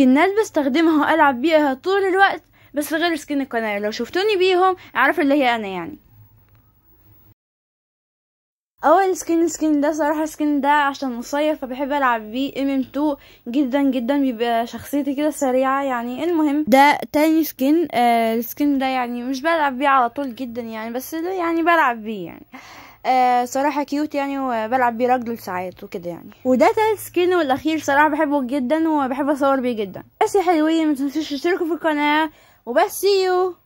سكنات بستخدمها وألعب بيها طول الوقت بس غير سكن القناة لو شفتوني بيهم اعرف اللي هي أنا يعني اول سكين سكن ده صراحه سكن ده عشان مصيف فبحب العب بيه ام ام 2 جدا جدا بيبقى شخصيتي كده سريعه يعني المهم ده تاني سكين آه السكين ده يعني مش بلعب بيه على طول جدا يعني بس ده يعني بلعب بيه يعني آه صراحة كيوت يعني وبلعب بيه رجل ساعات وكده يعني وده تالت سكين والاخير صراحة بحبه جدا وبحب اصور بيه جدا بس يا حلوين متنسوش تشتركوا في القناة وبس سيو